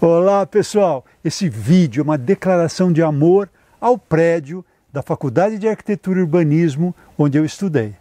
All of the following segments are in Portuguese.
Olá pessoal, esse vídeo é uma declaração de amor ao prédio da Faculdade de Arquitetura e Urbanismo onde eu estudei.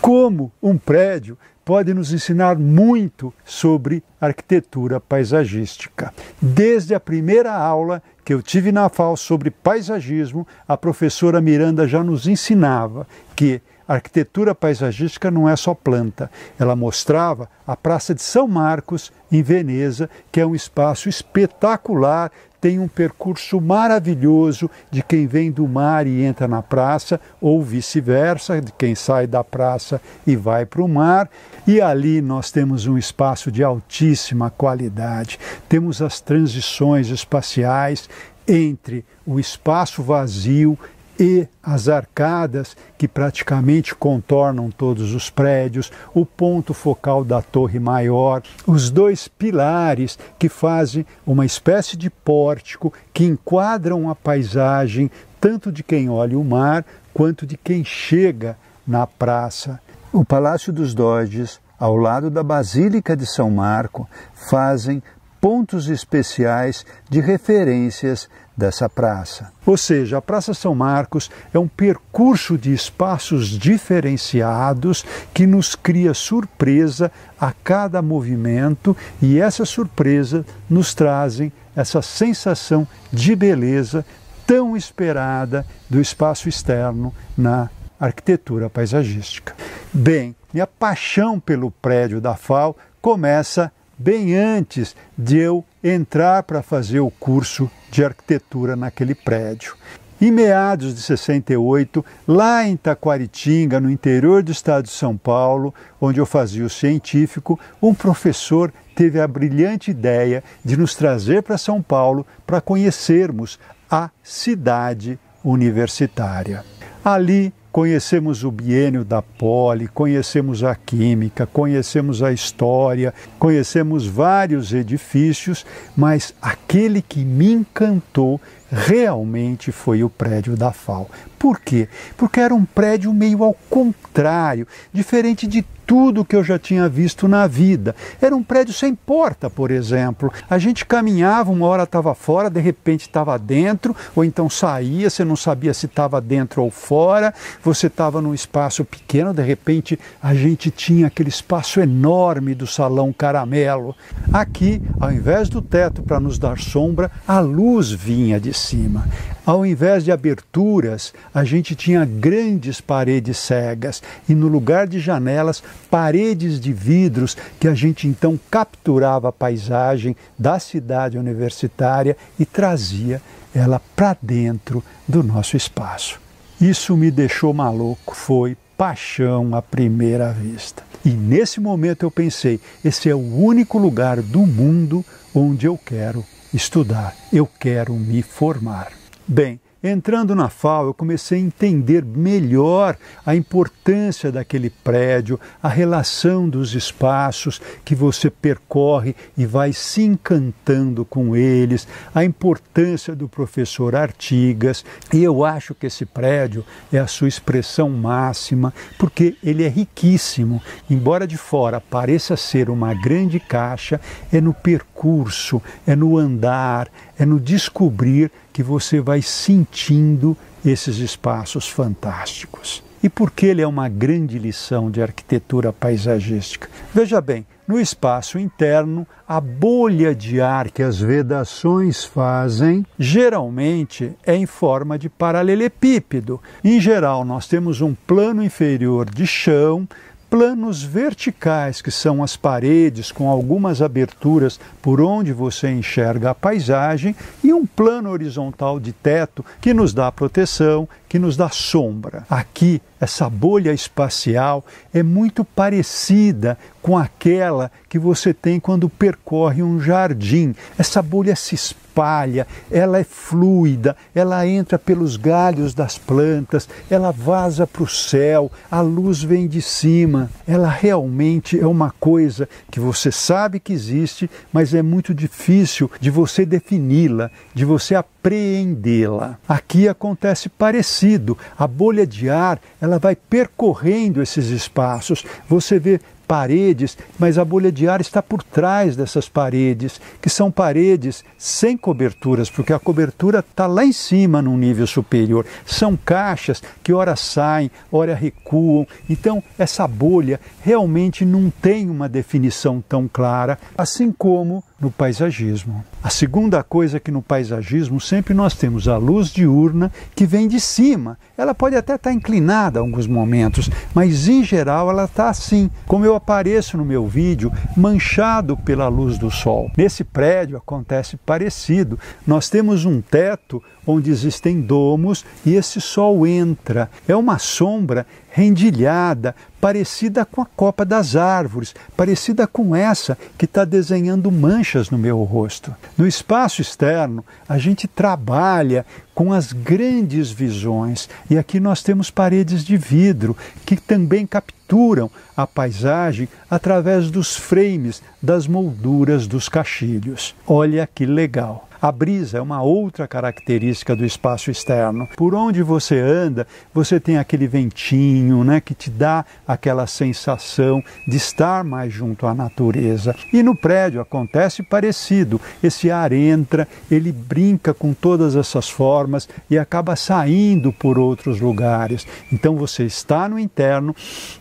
Como um prédio pode nos ensinar muito sobre arquitetura paisagística. Desde a primeira aula que eu tive na FAO sobre paisagismo, a professora Miranda já nos ensinava que a arquitetura paisagística não é só planta. Ela mostrava a Praça de São Marcos, em Veneza, que é um espaço espetacular, tem um percurso maravilhoso de quem vem do mar e entra na praça, ou vice-versa, de quem sai da praça e vai para o mar. E ali nós temos um espaço de altíssima qualidade. Temos as transições espaciais entre o espaço vazio e as arcadas que praticamente contornam todos os prédios, o ponto focal da torre maior, os dois pilares que fazem uma espécie de pórtico que enquadram a paisagem tanto de quem olha o mar quanto de quem chega na praça. O Palácio dos Doges, ao lado da Basílica de São Marco, fazem pontos especiais de referências dessa praça. Ou seja, a Praça São Marcos é um percurso de espaços diferenciados que nos cria surpresa a cada movimento e essa surpresa nos trazem essa sensação de beleza tão esperada do espaço externo na arquitetura paisagística. Bem, minha paixão pelo prédio da FAO começa bem antes de eu entrar para fazer o curso de arquitetura naquele prédio. Em meados de 68, lá em Taquaritinga, no interior do estado de São Paulo, onde eu fazia o científico, um professor teve a brilhante ideia de nos trazer para São Paulo para conhecermos a cidade universitária. Ali conhecemos o bienio da poli, conhecemos a química, conhecemos a história, conhecemos vários edifícios, mas aquele que me encantou realmente foi o prédio da FAO. Por quê? Porque era um prédio meio ao contrário, diferente de tudo que eu já tinha visto na vida. Era um prédio sem porta, por exemplo. A gente caminhava, uma hora estava fora, de repente estava dentro, ou então saía, você não sabia se estava dentro ou fora, você estava num espaço pequeno, de repente a gente tinha aquele espaço enorme do Salão Caramelo. Aqui, ao invés do teto para nos dar sombra, a luz vinha de cima. Ao invés de aberturas, a gente tinha grandes paredes cegas e no lugar de janelas, paredes de vidros que a gente então capturava a paisagem da cidade universitária e trazia ela para dentro do nosso espaço. Isso me deixou maluco, foi paixão à primeira vista. E nesse momento eu pensei: esse é o único lugar do mundo onde eu quero estudar, eu quero me formar. Bem, entrando na FAO, eu comecei a entender melhor a importância daquele prédio, a relação dos espaços que você percorre e vai se encantando com eles, a importância do professor Artigas, e eu acho que esse prédio é a sua expressão máxima, porque ele é riquíssimo, embora de fora pareça ser uma grande caixa, é no percurso percurso, é no andar, é no descobrir que você vai sentindo esses espaços fantásticos. E por que ele é uma grande lição de arquitetura paisagística? Veja bem, no espaço interno, a bolha de ar que as vedações fazem geralmente é em forma de paralelepípedo. Em geral, nós temos um plano inferior de chão, planos verticais, que são as paredes com algumas aberturas por onde você enxerga a paisagem, e um plano horizontal de teto que nos dá proteção, que nos dá sombra. Aqui, essa bolha espacial é muito parecida com aquela que você tem quando percorre um jardim. Essa bolha se espalha espalha, ela é fluida, ela entra pelos galhos das plantas, ela vaza para o céu, a luz vem de cima. Ela realmente é uma coisa que você sabe que existe, mas é muito difícil de você defini-la, de você apreendê-la. Aqui acontece parecido. A bolha de ar, ela vai percorrendo esses espaços. Você vê paredes, mas a bolha de ar está por trás dessas paredes, que são paredes sem coberturas, porque a cobertura está lá em cima, num nível superior. São caixas que ora saem, ora recuam. Então, essa bolha realmente não tem uma definição tão clara, assim como no paisagismo. A segunda coisa é que no paisagismo sempre nós temos a luz diurna que vem de cima. Ela pode até estar tá inclinada em alguns momentos, mas em geral ela está assim, como eu apareço no meu vídeo, manchado pela luz do sol. Nesse prédio acontece parecido. Nós temos um teto onde existem domos e esse sol entra. É uma sombra rendilhada, parecida com a copa das árvores, parecida com essa que está desenhando manchas no meu rosto. No espaço externo, a gente trabalha com as grandes visões e aqui nós temos paredes de vidro que também capturam a paisagem através dos frames, das molduras dos caixilhos. Olha que legal! A brisa é uma outra característica do espaço externo. Por onde você anda, você tem aquele ventinho, né, que te dá aquela sensação de estar mais junto à natureza. E no prédio acontece parecido. Esse ar entra, ele brinca com todas essas formas e acaba saindo por outros lugares. Então você está no interno,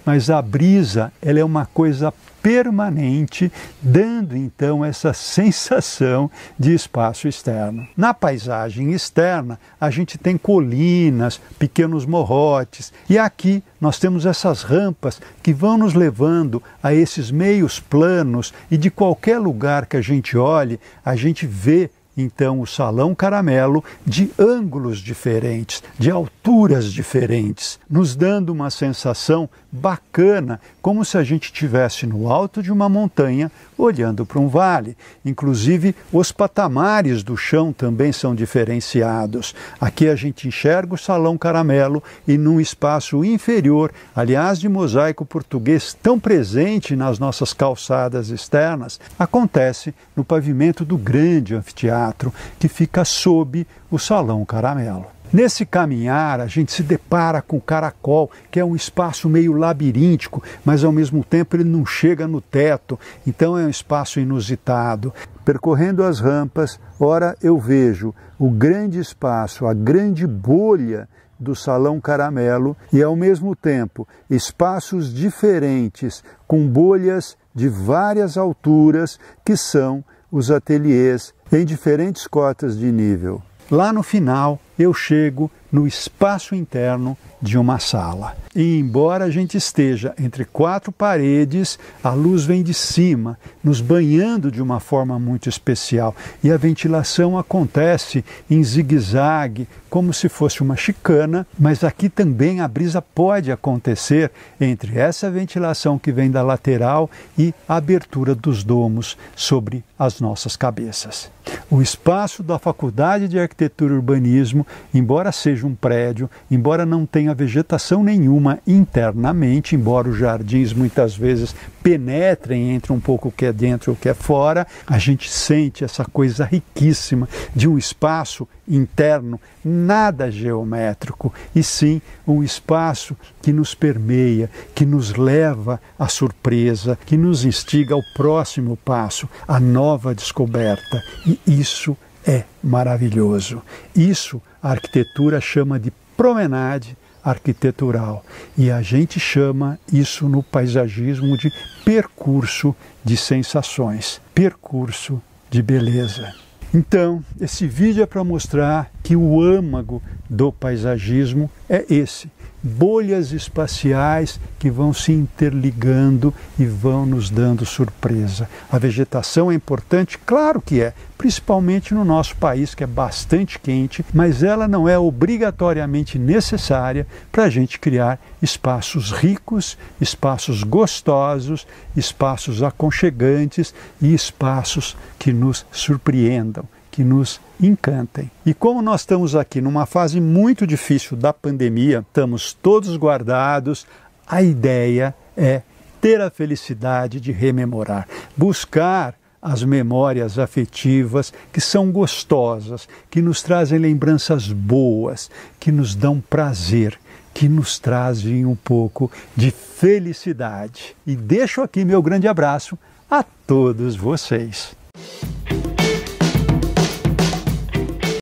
mas a brisa, ela é uma coisa permanente, dando então essa sensação de espaço externo. Na paisagem externa, a gente tem colinas, pequenos morrotes, e aqui nós temos essas rampas que vão nos levando a esses meios planos e de qualquer lugar que a gente olhe, a gente vê então o Salão Caramelo de ângulos diferentes, de alturas diferentes, nos dando uma sensação bacana, como se a gente estivesse no alto de uma montanha olhando para um vale. Inclusive, os patamares do chão também são diferenciados. Aqui a gente enxerga o Salão Caramelo e num espaço inferior, aliás, de mosaico português tão presente nas nossas calçadas externas, acontece no pavimento do grande anfiteatro teatro, que fica sob o Salão Caramelo. Nesse caminhar, a gente se depara com o caracol, que é um espaço meio labiríntico, mas ao mesmo tempo ele não chega no teto, então é um espaço inusitado. Percorrendo as rampas, ora eu vejo o grande espaço, a grande bolha do Salão Caramelo e, ao mesmo tempo, espaços diferentes com bolhas de várias alturas que são os ateliês em diferentes cotas de nível. Lá no final, eu chego no espaço interno de uma sala. E embora a gente esteja entre quatro paredes, a luz vem de cima, nos banhando de uma forma muito especial. E a ventilação acontece em zigue-zague, como se fosse uma chicana, mas aqui também a brisa pode acontecer entre essa ventilação que vem da lateral e a abertura dos domos sobre as nossas cabeças. O espaço da Faculdade de Arquitetura e Urbanismo mesmo, embora seja um prédio, embora não tenha vegetação nenhuma internamente, embora os jardins muitas vezes penetrem entre um pouco o que é dentro e o que é fora, a gente sente essa coisa riquíssima de um espaço interno nada geométrico, e sim um espaço que nos permeia, que nos leva à surpresa, que nos instiga ao próximo passo, à nova descoberta. E isso é é maravilhoso. Isso a arquitetura chama de promenade arquitetural e a gente chama isso no paisagismo de percurso de sensações, percurso de beleza. Então, esse vídeo é para mostrar que o âmago do paisagismo é esse bolhas espaciais que vão se interligando e vão nos dando surpresa. A vegetação é importante? Claro que é, principalmente no nosso país que é bastante quente, mas ela não é obrigatoriamente necessária para a gente criar espaços ricos, espaços gostosos, espaços aconchegantes e espaços que nos surpreendam que nos encantem. E como nós estamos aqui numa fase muito difícil da pandemia, estamos todos guardados, a ideia é ter a felicidade de rememorar, buscar as memórias afetivas que são gostosas, que nos trazem lembranças boas, que nos dão prazer, que nos trazem um pouco de felicidade. E deixo aqui meu grande abraço a todos vocês.